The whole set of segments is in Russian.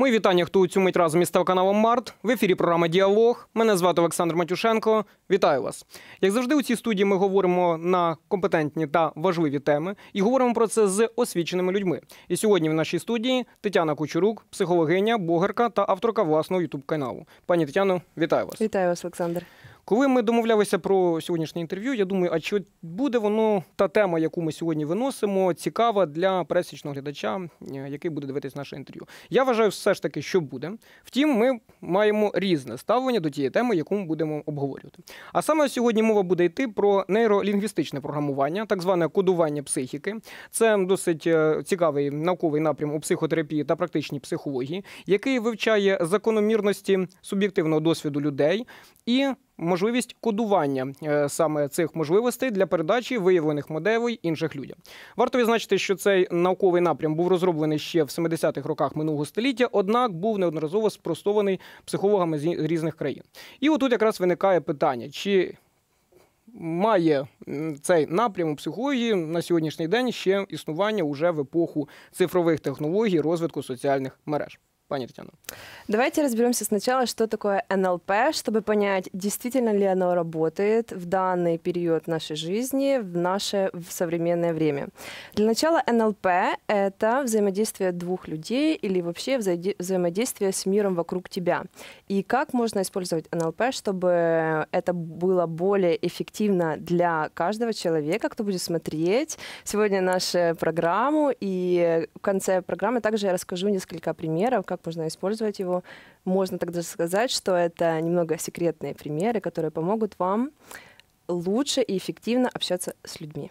Ми вітання, хто у цю мить разом із телеканалом Март. В ефірі програма Діалог. Мене звати Олександр Матюшенко. Вітаю вас. Як завжди, у цій студії ми говоримо на компетентні та важливі теми і говоримо про це з освіченими людьми. І сьогодні в нашій студії Тетяна Кучерук, психологиня, блогерка та авторка власного ютуб каналу. Пані Тетяно, вітаю вас. Вітаю вас, Олександр. Коли ми домовлялися про сьогоднішнє інтерв'ю, я думаю, а чи буде воно та тема, яку ми сьогодні виносимо, цікава для пресічного глядача, е, який буде дивитись наше інтерв'ю. Я вважаю, все ж таки, що буде. Втім, ми маємо різне ставлення до тієї теми, яку ми будемо обговорювати. А саме сьогодні мова буде йти про нейролінгвістичне програмування, так зване кодування психіки. Це досить е, цікавий науковий напрям у психотерапії та практичній психології, який вивчає закономірності суб'єктивного досвіду людей і можливість кодування е, саме цих можливостей для передачі виявлених моделей інших людям. Варто відзначити, що цей науковий напрям був розроблений ще в 70-х роках минулого століття, однак був неодноразово спростований психологами з різних країн. І отут якраз виникає питання, чи Має цей напрям у психології на сьогоднішній день ще існування уже в епоху цифрових технологій розвитку соціальних мереж. Пані Татьяна. Давайте разберемся сначала, что такое НЛП, чтобы понять, действительно ли оно работает в данный период нашей жизни, в наше в современное время. Для начала НЛП — это взаимодействие двух людей или вообще вза- взаимодействие с миром вокруг тебя. И как можно использовать НЛП, чтобы это было более эффективно для каждого человека, кто будет смотреть сегодня нашу программу. И в конце программы также я расскажу несколько примеров, как как можно использовать его. Можно тогда сказать, что это немного секретные примеры, которые помогут вам лучше и эффективно общаться с людьми.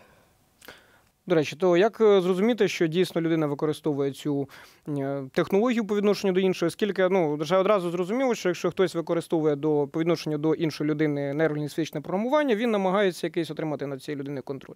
До речі, то як е, зрозуміти, що дійсно людина використовує цю е, технологію по відношенню до іншої, оскільки ну держава одразу зрозуміло, що якщо хтось використовує до по відношенню до іншої людини нейролінгвістичне програмування, він намагається якийсь отримати над цією людиною контроль.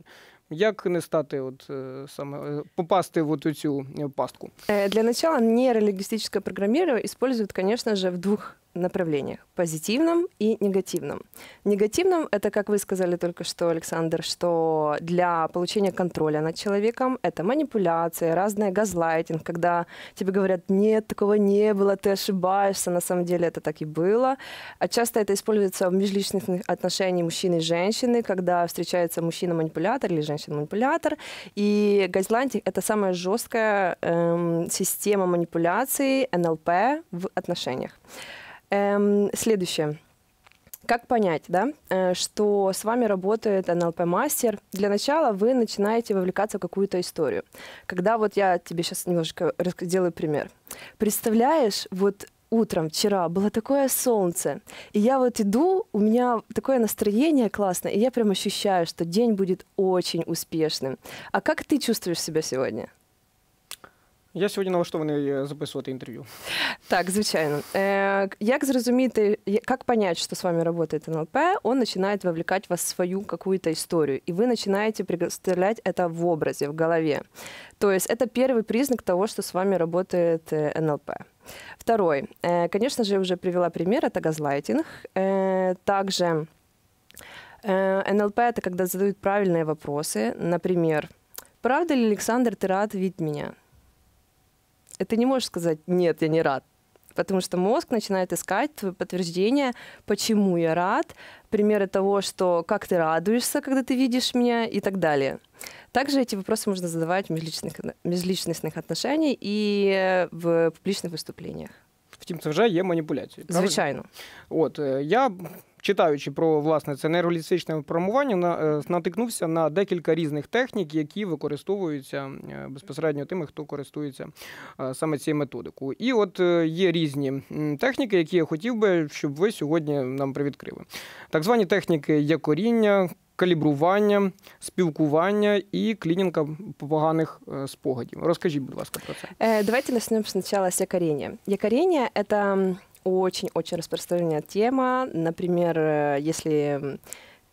Як не стати, от е, саме попасти в цю пастку? Для начала нейролінгвістичне програмування використовують, звісно ж, в двох направлениях – позитивном и негативном. Негативном – это, как вы сказали только что, Александр, что для получения контроля над человеком – это манипуляция разное газлайтинг, когда тебе говорят «нет, такого не было, ты ошибаешься», на самом деле это так и было. А часто это используется в межличных отношениях мужчины и женщины, когда встречается мужчина-манипулятор или женщина-манипулятор. И газлайтинг – это самая жесткая эм, система манипуляции НЛП в отношениях. Эм, следующее. Как понять, да, э, что с вами работает НЛП-мастер? Для начала вы начинаете вовлекаться в какую-то историю. Когда вот я тебе сейчас немножко сделаю пример. Представляешь, вот утром вчера было такое солнце, и я вот иду, у меня такое настроение классное, и я прям ощущаю, что день будет очень успешным. А как ты чувствуешь себя сегодня? Я сьогодні налаштований записувати інтерв'ю. Так, звичайно. Е, Як зрозуміти, як понять, що з вами працює НЛП, он починає вовлекать вас в свою какую-то історію, і ви починаєте представлять это в образі, в голові. Тобто, це перший признак того, що з вами працює НЛП. Второй. Э, конечно же, я уже привела пример, это газлайтинг. Э, также э, НЛП – это когда задают правильные вопросы. Например, «Правда ли, Александр, ты рад видеть меня?» ты не можешь сказать, нет, я не рад. Потому что мозг начинает искать подтверждение, почему я рад, примеры того, что как ты радуешься, когда ты видишь меня и так далее. Также эти вопросы можно задавать в межличных, межличностных отношениях и в публичных выступлениях. В це вже є маніпуляцією. Правильно? Звичайно. От э, я читаючи про власне це нейроліцичне промування, на е, натикнувся на декілька різних технік, які використовуються е, безпосередньо тими, хто користується е, саме цією методикою. І от є різні техніки, які я хотів би, щоб ви сьогодні нам привідкрили. Так звані техніки якоріння. Калібрування, спілкування і клінінка поганих спогадів. Розкажіть, будь ласка, про це. Давайте начнем сначала с якорения. Якорение – это очень-очень распространенная тема. Например, э, если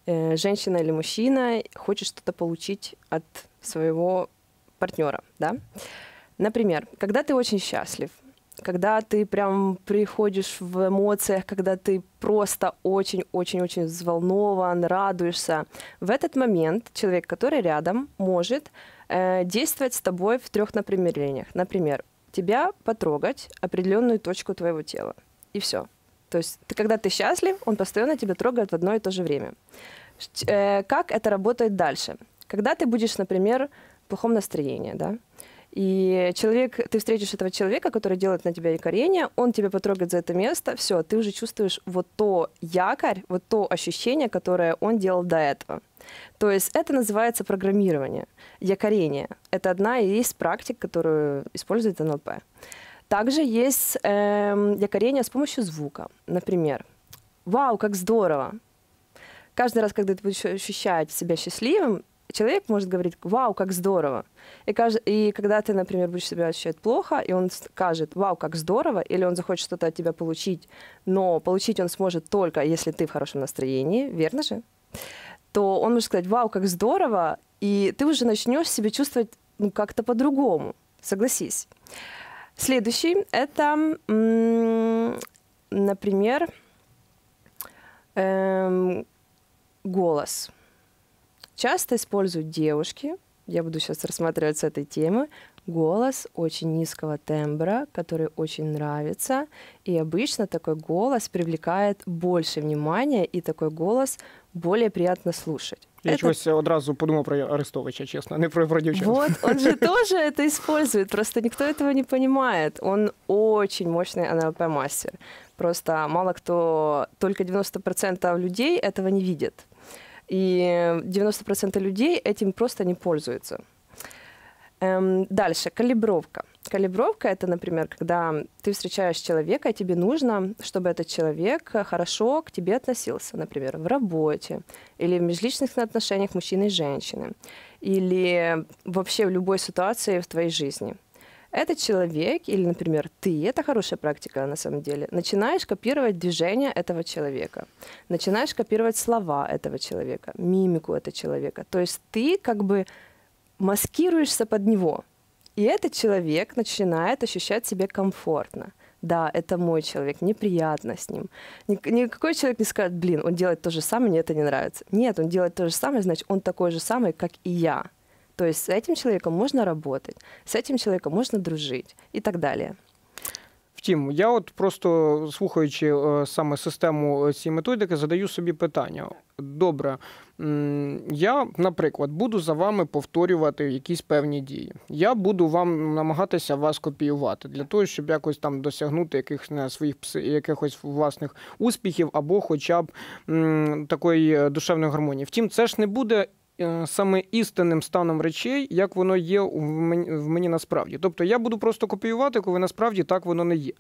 э, женщина или мужчина хочет что-то получить от своего партнера, да? Например, когда ты очень счастлив, когда ты прям приходишь в эмоциях, когда ты просто очень-очень-очень взволнован, радуешься, в этот момент человек, который рядом, может э, действовать с тобой в трех направлениях. Например, тебя потрогать определенную точку твоего тела и все. То есть, ты, когда ты счастлив, он постоянно тебя трогает в одно и то же время. Э, как это работает дальше? Когда ты будешь, например, в плохом настроении, да, и человек, ты встретишь этого человека, который делает на тебя якорение, он тебя потрогает за это место, все, ты уже чувствуешь вот то якорь, вот то ощущение, которое он делал до этого. То есть это называется программирование, якорение. Это одна из практик, которую использует НЛП. Также есть э, эм, якорение с помощью звука. Например, «Вау, как здорово!» Каждый раз, когда ты будешь ощущать себя счастливым, человек может говорить «Вау, как здорово!» и, каж... и когда ты, например, будешь себя ощущать плохо, и он скажет «Вау, как здорово!» или он захочет что-то от тебя получить, но получить он сможет только, если ты в хорошем настроении, верно же? То он может сказать «Вау, как здорово!» и ты уже начнешь себя чувствовать ну, как-то по-другому, согласись. Следующий — это, например, эм, голос. Часто используют девушки, я буду сейчас рассматривать с этой темы, голос очень низкого тембра, который очень нравится. И обычно такой голос привлекает больше внимания, и такой голос более приятно слушать. Я это... чогось одразу подумал про Арестовича, честно, а не про, про девчонку. Вот, он же тоже это использует, просто никто этого не понимает. Он очень мощный НЛП-мастер. Просто мало кто, только 90% людей этого не видит. И 90% людей этим просто не пользуются. Эм, дальше, калибровка. Калибровка — это, например, когда ты встречаешь человека, и тебе нужно, чтобы этот человек хорошо к тебе относился, например, в работе или в межличных отношениях мужчины и женщины, или вообще в любой ситуации в твоей жизни. Этот человек или, например, ты, это хорошая практика на самом деле, начинаешь копировать движения этого человека, начинаешь копировать слова этого человека, мимику этого человека. То есть ты как бы маскируешься под него. И этот человек начинает ощущать себя комфортно. Да, это мой человек, неприятно с ним. Никакой человек не скажет, блин, он делает то же самое, мне это не нравится. Нет, он делает то же самое, значит, он такой же самый, как и я. То есть с этим человеком можно работать, с этим человеком можно дружить и так далее. Втім, я от просто слухаючи э, саме систему цієї э, методики, задаю собі питання. Добре, я, наприклад, буду за вами повторювати якісь певні дії. Я буду вам намагатися вас копіювати для того, щоб якось там досягнути якихось своїх якихось власних успіхів або, хоча б такої е, душевної гармонії. Втім, це ж не буде. Е, саме істинним станом речей, як воно є в мені, в мені насправді. Тобто я буду просто копіювати, коли насправді так воно не є.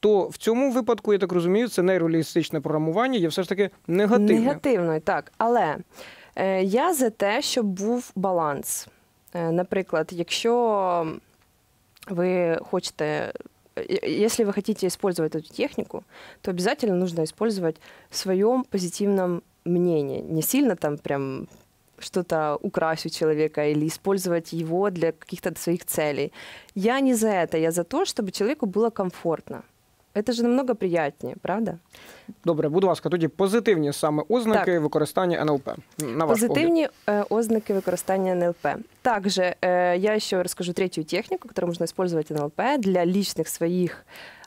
то в цьому випадку, я так розумію, це нейролістичне програмування є все ж таки негативне. Негативно, так. Але е, я за те, щоб був баланс. Е, наприклад, якщо ви хочете. если вы хотите использовать эту технику, то обязательно нужно использовать в своем позитивном мнении. Не сильно там прям что-то украсть у человека или использовать его для каких-то своих целей. Я не за это, я за то, чтобы человеку было комфортно. Это ж намного приятніше, правда? Добре, будь ласка, тоді позитивні саме ознаки так. використання НЛП. На ваш Позитивні погляд. ознаки використання НЛП. Також я еще расскажу третью технику, которую можно использовать НЛП для личных своих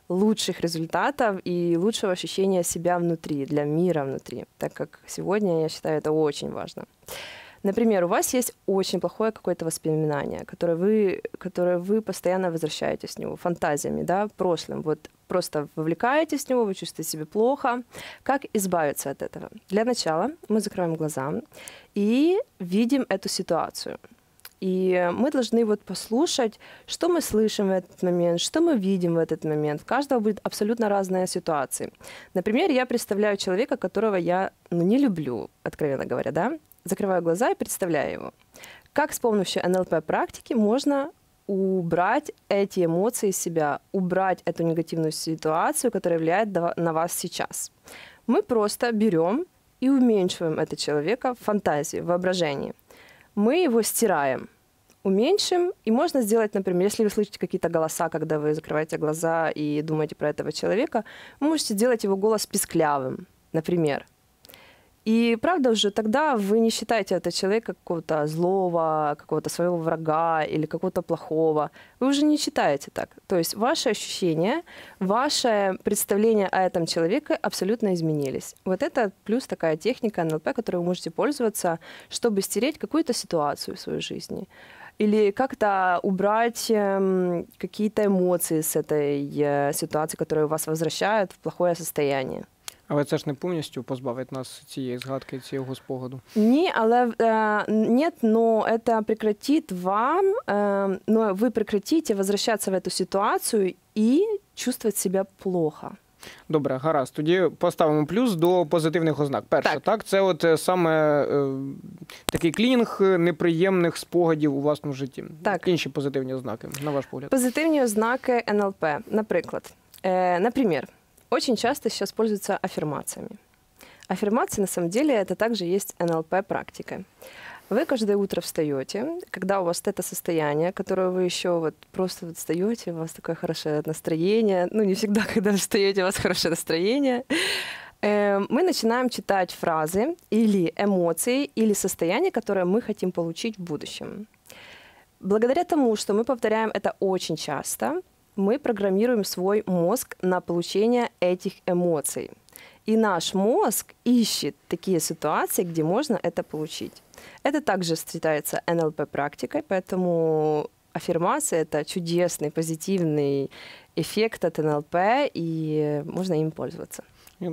лучших результатов и лучшего ощущения себя внутри, для мира внутри, так как сегодня, я считаю, это очень важно. Например, у вас есть очень плохое какое-то воспоминание, которое вы, которое вы постоянно возвращаетесь к нему, фантазиями, да, прошлым. Вот просто вовлекаетесь в него, вы чувствуете себя плохо. Как избавиться от этого? Для начала мы закрываем глаза и видим эту ситуацию. И мы должны вот послушать, что мы слышим в этот момент, что мы видим в этот момент. У каждого будет абсолютно разная ситуация. Например, я представляю человека, которого я ну, не люблю, откровенно говоря, да? Закрываю глаза и представляю его. Как с помощью НЛП практики можно убрать эти эмоции из себя, убрать эту негативную ситуацию, которая влияет на вас сейчас. Мы просто берем и уменьшиваем это человека в фантазии, в воображении. Мы его стираем, уменьшим, и можно сделать, например, если вы слышите какие-то голоса, когда вы закрываете глаза и думаете про этого человека, вы можете сделать его голос писклявым, например – и правда уже тогда вы не считаете это человека какого-то злого, какого-то своего врага или какого-то плохого. Вы уже не считаете так. То есть ваши ощущения, ваше представление о этом человеке абсолютно изменились. Вот это плюс такая техника НЛП, которой вы можете пользоваться, чтобы стереть какую-то ситуацию в своей жизни или как-то убрать эм, какие-то эмоции с этой э, ситуации, которые вас возвращают в плохое состояние. Але це ж не повністю позбавить нас цієї згадки, цього спогаду. Ні, але э, е, нет, но ну, это прекратит вам, э, е, но ну, ви прекратите возвращаться в эту ситуацію і чувствовать себя плохо. Добре, гаразд. Тоді поставимо плюс до позитивних ознак. Перше, так, так це от е, саме е, такий клінінг неприємних спогадів у власному житті. Так. Інші позитивні ознаки, на ваш погляд. Позитивні ознаки НЛП, наприклад. Е, наприклад, Очень часто сейчас пользуются аффирмациями. Аффирмации, на самом деле, это также есть НЛП-практика. Вы каждое утро встаете, когда у вас это состояние, которое вы еще вот просто вот встаете, у вас такое хорошее настроение. Ну, не всегда, когда вы встаете, у вас хорошее настроение. Эм, мы начинаем читать фразы или эмоции, или состояние, которое мы хотим получить в будущем. Благодаря тому, что мы повторяем это очень часто, мы программируем свой мозг на получение этих эмоций. И наш мозг ищет такие ситуации, где можно это получить. Это также встречается НЛП-практикой, поэтому аффирмация — это чудесный, позитивный эффект от НЛП, и можно им пользоваться.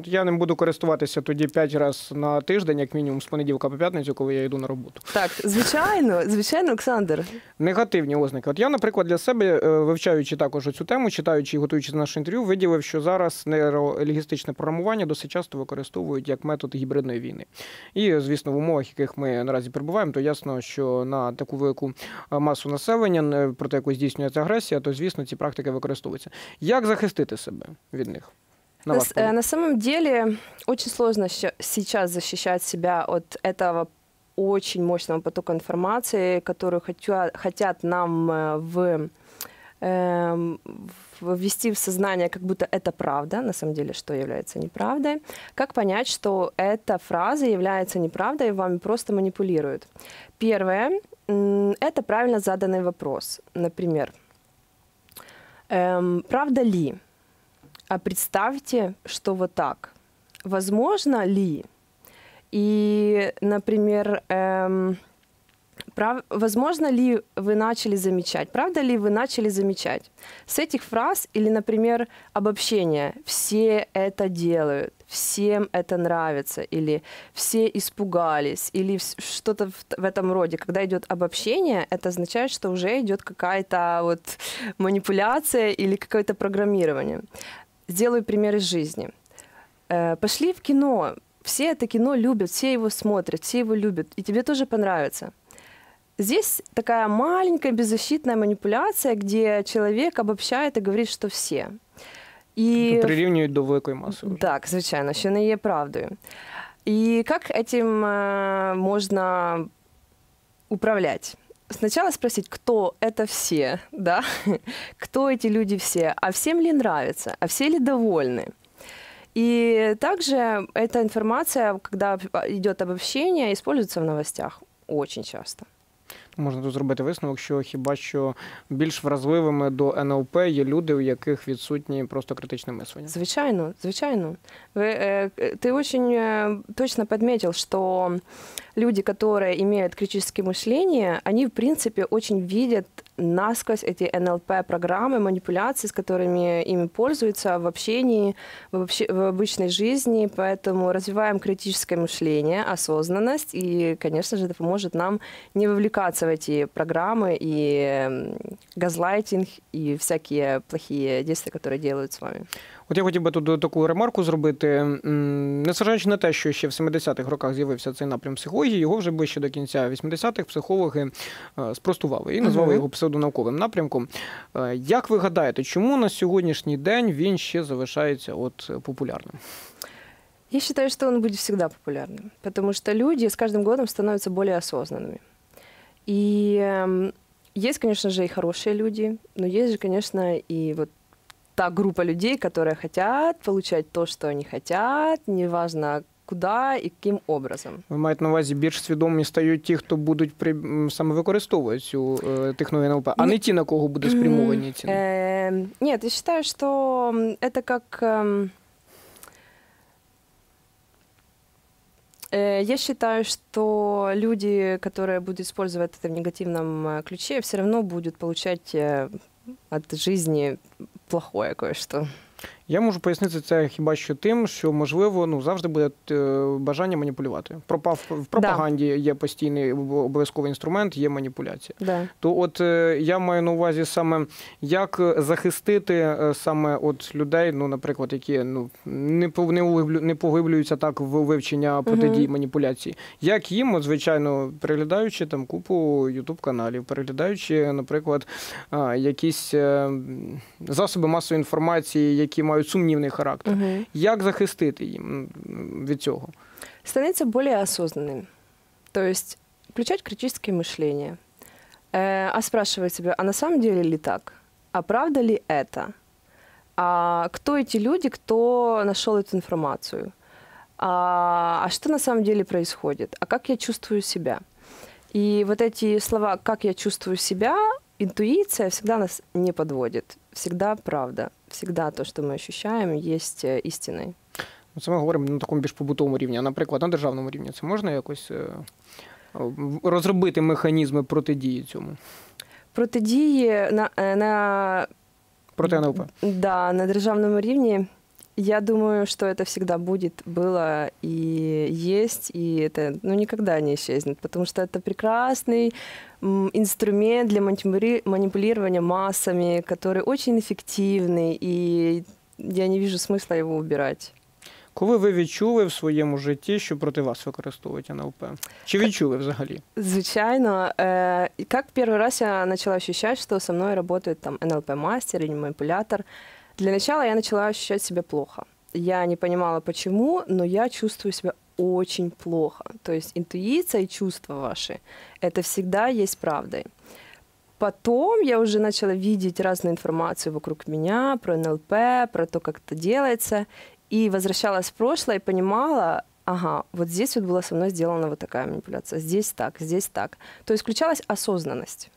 Я ним буду користуватися тоді п'ять разів на тиждень, як мінімум, з понеділка по п'ятницю, коли я йду на роботу. Так, звичайно, звичайно, Олександр. Негативні ознаки. От я, наприклад, для себе, е, вивчаючи також цю тему, читаючи і готуючи до нашого інтерв'ю, виділив, що зараз нейролігістичне програмування досить часто використовують як метод гібридної війни. І, звісно, в умовах, яких ми наразі перебуваємо, то ясно, що на таку велику е, масу населення е, проти якої здійснюється агресія, то звісно ці практики використовуються. Як захистити себе від них? На, на, э, на самом деле очень сложно сейчас защищать себя от этого очень мощного потока информации, которую хотят, хотят нам э, эм, в ввести в сознание, как будто это правда, на самом деле, что является неправдой, как понять, что эта фраза является неправдой и вами просто манипулируют. Первое — это правильно заданный вопрос. Например, эм, «Правда ли?» А представьте, что вот так. Возможно ли? И, например, эм, прав... возможно ли вы начали замечать? Правда ли вы начали замечать? С этих фраз или, например, обобщение «все это делают», «всем это нравится» или «все испугались» или что-то в, в этом роде. Когда идет обобщение, это означает, что уже идет какая-то вот манипуляция или какое-то программирование сделаю пример из жизни. Э, пошли в кино. Все это кино любят, все его смотрят, все его любят. И тебе тоже понравится. Здесь такая маленькая беззащитная манипуляция, где человек обобщает и говорит, что все. И ну, Прирівнюють до великої маси. Так, звичайно, що не є правдою. І як цим можна управлять? сначала спросить, кто это все, да, кто эти люди все, а всем ли нравится, а все ли довольны. И также эта информация, когда идет обобщение, используется в новостях очень часто. Можна тут зробити висновок, що хіба що більш вразливими до НЛП є люди, у яких відсутні просто критичне мислення. Звичайно, звичайно. Вы, ты очень точно подметил, что люди, которые имеют критическое мышление, они, в принципе, очень видят насквозь эти НЛП-программы, манипуляции, с которыми ими пользуются в общении, в, общ... в обычной жизни. Поэтому развиваем критическое мышление, осознанность, и, конечно же, это поможет нам не вовлекаться в эти программы и газлайтинг, и всякие плохие действия, которые делают с вами. От я хотів би тут таку ремарку зробити. Незважаючи на те, що ще в 70-х роках з'явився цей напрям психології, його вже ближче до кінця 80-х психологи е, спростували і назвали його псевдонауковим напрямком. Е, як ви гадаєте, чому на сьогоднішній день він ще залишається от популярним? Я вважаю, що він буде завжди популярним, тому що люди з кожним годом становятся більш осознаними. И эм, есть, конечно же, и хорошие люди, но есть же, конечно, и вот та группа людей, которые хотят получать то, что они хотят, неважно, Куда и каким образом Вы маете на увазі більш свідомі стають ті, хто будуть при саме використовувати цю е, технологію НЛП, а ну, не ті, на кого будуть спрямовані ціни? Е, ні, я вважаю, що це як... Э, я считаю, что люди, которые будут использовать это в негативном э, ключе, все равно будут получать э, от жизни плохое кое-что. Я можу пояснити це хіба що тим, що можливо ну завжди буде е, бажання маніпулювати. Пропав в пропаганді є постійний обов'язковий інструмент, є маніпуляція. Да. То, от е, я маю на увазі саме як захистити е, саме от людей, ну наприклад, які ну не не поглиблюються так в вивчення протидії угу. маніпуляції, як їм, от звичайно, переглядаючи там купу ютуб каналів, переглядаючи, наприклад, якісь засоби масової інформації, які мають мають сумнівний характер. Угу. Як захистити їм ну, від цього? Становиться более осознанным. То есть включать критическое мышление. Э, а спрашивать себя, а на самом деле ли так? А правда ли это? А кто эти люди, кто нашел эту информацию? А, а что на самом деле происходит? А как я чувствую себя? И вот эти слова «как я чувствую себя», интуиция всегда нас не подводит. Всегда правда. всегда то, что мы ощущаем, есть э, истиной. Ну, це ми говоримо на такому більш побутовому рівні. А, наприклад, на державному рівні це можна якось е, е, розробити механізми протидії цьому? Протидії на е, на проти НЛП? Да, на державному рівні. Я думаю, что это всегда будет, было и есть, и это ну, никогда не исчезнет, потому что это прекрасный инструмент для манипулирования массами, который очень эффективный, и я не вижу смысла его убирать. Коли ви відчули в своєму житті, що проти вас використовують НЛП? Чи відчули взагалі? Звичайно, Е, як перший раз я почала відчувати, що со мною працює там НЛП-мастер і маніпулятор. Для начала я начала ощущать себя плохо. Я не понимала, почему, но я чувствую себя очень плохо. То есть интуиция и чувства ваши — это всегда есть правдой. Потом я уже начала видеть разную информацию вокруг меня, про НЛП, про то, как это делается, и возвращалась в прошлое и понимала, ага, вот здесь вот была со мной сделана вот такая манипуляция, здесь так, здесь так. То есть включалась осознанность.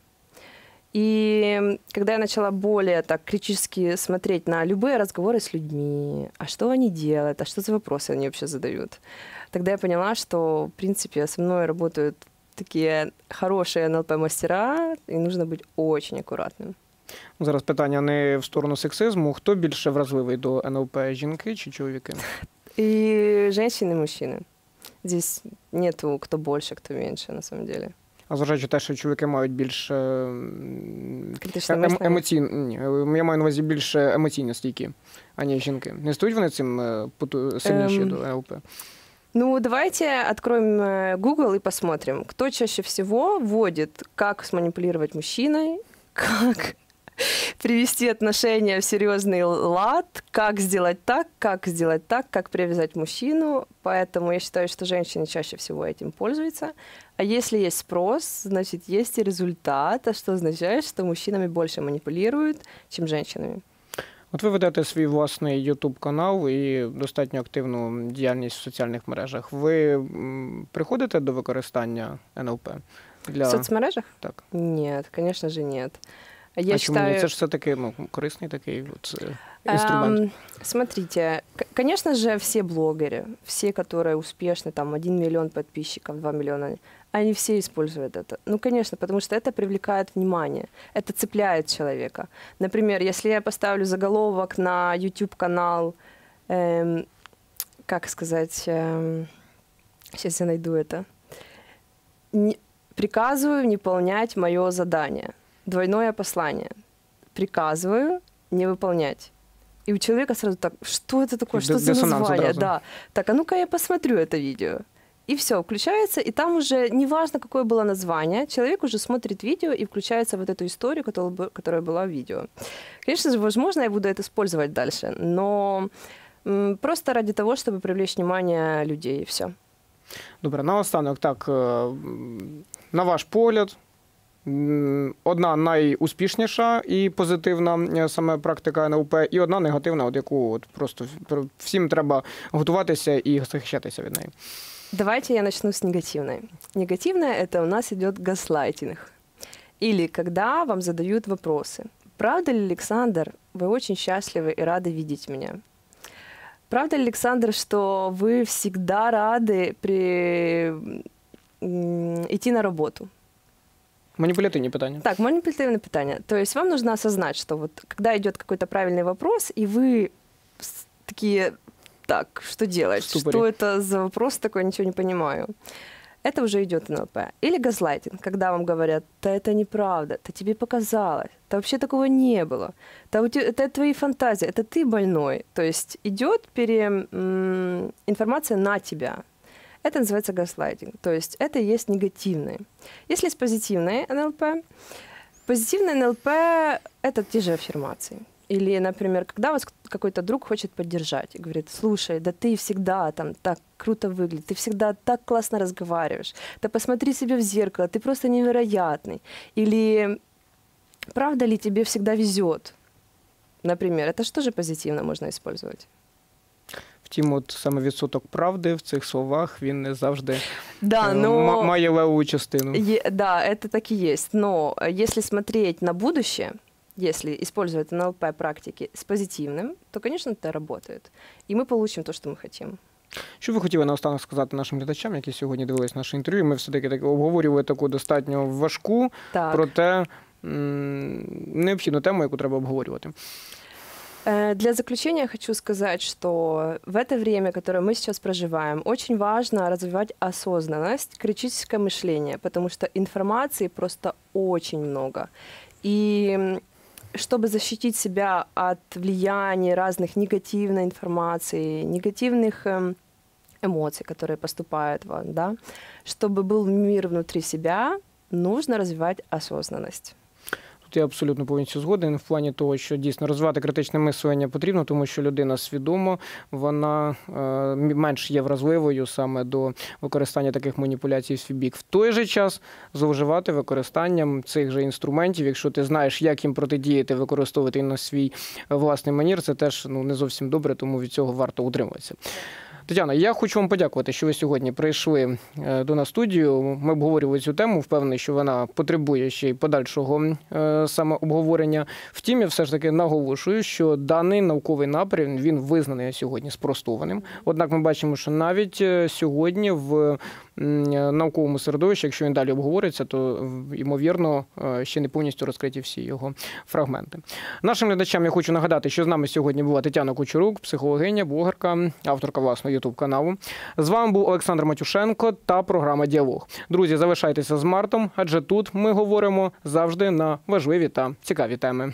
И когда я начала более так критически смотреть на любые разговоры с людьми, а что они делают, а что за вопросы они вообще задают, тогда я поняла, что, в принципе, со мной работают такие хорошие НЛП-мастера, и нужно быть очень акуратним. Ну, зараз питання не в сторону сексизму. Хто більше вразливий до НЛП жінки чи чоловіки? І женщины, і мужчины. Здесь нету кто больше, кто меньше, на самом деле. А зважаючи те, що чоловіки мають більш емоційні, я маю на увазі більш емоційно стійкі, аніж жінки. Не стають вони цим сильніші ем... до ЛП? Ну, давайте откроем Google и посмотрим, кто чаще всего вводит, как сманипулировать мужчиной, как привести отношения в серьезный лад, как сделать так, как сделать так, как привязать мужчину. Поэтому я считаю, что женщины чаще всего этим пользуются. А если есть спрос, значит, есть и результат, а что означает, что мужчинами больше маніпулюють, ніж жінками. От ви ведете свій власний youtube канал і достатньо активну діяльність в соціальних мережах. Ви приходите до використання НЛП? Для... В соцмережах? Так. Нет, конечно же, нет. Я а считаю... чому? Це ж ну, корисний такий вот э, эм, инструмент. Эм, смотрите, конечно же, все блогеры, все, которые успешны, там, 1 миллион подписчиков, 2 миллиона, они все используют это. Ну, конечно, потому что это привлекает внимание, это цепляет человека. Например, если я поставлю заголовок на YouTube-канал, эм, как сказать, эм, сейчас я найду это, не, приказываю не выполнять мое задание – двойное послание. Приказываю не выполнять. И у человека сразу так, что это такое, что за название? Да. Так, а ну-ка я посмотрю это видео. И все, включается, и там уже, неважно, какое было название, человек уже смотрит видео и включается вот эту историю, которая, которая была в видео. Конечно же, возможно, я буду это использовать дальше, но просто ради того, чтобы привлечь внимание людей, и все. Добре, наостанок, так, э, на ваш погляд, одна найуспішніша і позитивна саме практика НЛП, і одна негативна, от яку от просто всім треба готуватися и захищатися від неї. Давайте я начну с негативной. Негативное – это у нас идет гаслайтинг, Или когда вам задают вопросы. «Правда ли, Александр, вы очень счастливы и рады видеть меня?» Правда, ли Александр, что вы всегда рады при... идти на работу? Манипулятивні питание. Так, манипулятивные питание. То есть вам нужно осознать, что вот когда идет какой-то правильный вопрос, и вы такие, так, что делать? Ступори. Что это за вопрос такой, ничего не понимаю. Это уже идет НЛП. Или газлайтинг, когда вам говорят, да это неправда, да тебе показалось, да вообще такого не было, да это твои фантазии, это ты больной. То есть идет пере, информация на тебя, это называется газлайтинг, то есть это и есть негативные. Если есть позитивные НЛП, позитивные НЛП — это те же аффирмации. Или, например, когда вас какой-то друг хочет поддержать и говорит, слушай, да ты всегда там так круто выглядишь, ты всегда так классно разговариваешь, да посмотри себе в зеркало, ты просто невероятный. Или правда ли тебе всегда везет? Например, это же тоже позитивно можно использовать. Втім, от саме відсоток правди в цих словах він не завжди да, е, но... Ну, має леву частину. Е, да, это так і є. Но ну, если смотреть на будущее, если использовать НЛП практики с позитивным, то, конечно, это работает. И мы получим то, что мы хотим. Що ви хотіли наостанок сказати нашим глядачам, які сьогодні дивились наше інтерв'ю? Ми все-таки так обговорювали таку достатньо важку, так. проте м, необхідну тему, яку треба обговорювати. Э, для заключения хочу сказать, что в это время, которое мы сейчас проживаем, очень важно развивать осознанность, критическое мышление, потому что информации просто очень много. И чтобы защитить себя от влияния разных негативной информации, негативных эм, эмоций, которые поступают вам, да, чтобы был мир внутри себя, нужно развивать осознанность. Тут я абсолютно повністю згоден в плані того, що дійсно розвивати критичне мислення потрібно, тому що людина свідомо вона е, менш є вразливою саме до використання таких маніпуляцій в свій бік. В той же час зловживати використанням цих же інструментів, якщо ти знаєш, як їм протидіяти, використовувати на свій е, власний манір, це теж ну не зовсім добре, тому від цього варто утримуватися. Тетяна, я хочу вам подякувати, що ви сьогодні прийшли е, до нас студію. Ми обговорювали цю тему. Впевнений, що вона потребує ще й подальшого е, саме обговорення. Втім, я все ж таки наголошую, що даний науковий напрям він визнаний сьогодні спростованим. Однак ми бачимо, що навіть е, сьогодні в науковому середовищі, якщо він далі обговориться, то ймовірно ще не повністю розкриті всі його фрагменти. Нашим глядачам я хочу нагадати, що з нами сьогодні була Тетяна Кучерук, психологиня, блогерка, авторка власної. Ютуб каналу. З вами був Олександр Матюшенко та програма Діалог. Друзі, залишайтеся з Мартом, адже тут ми говоримо завжди на важливі та цікаві теми.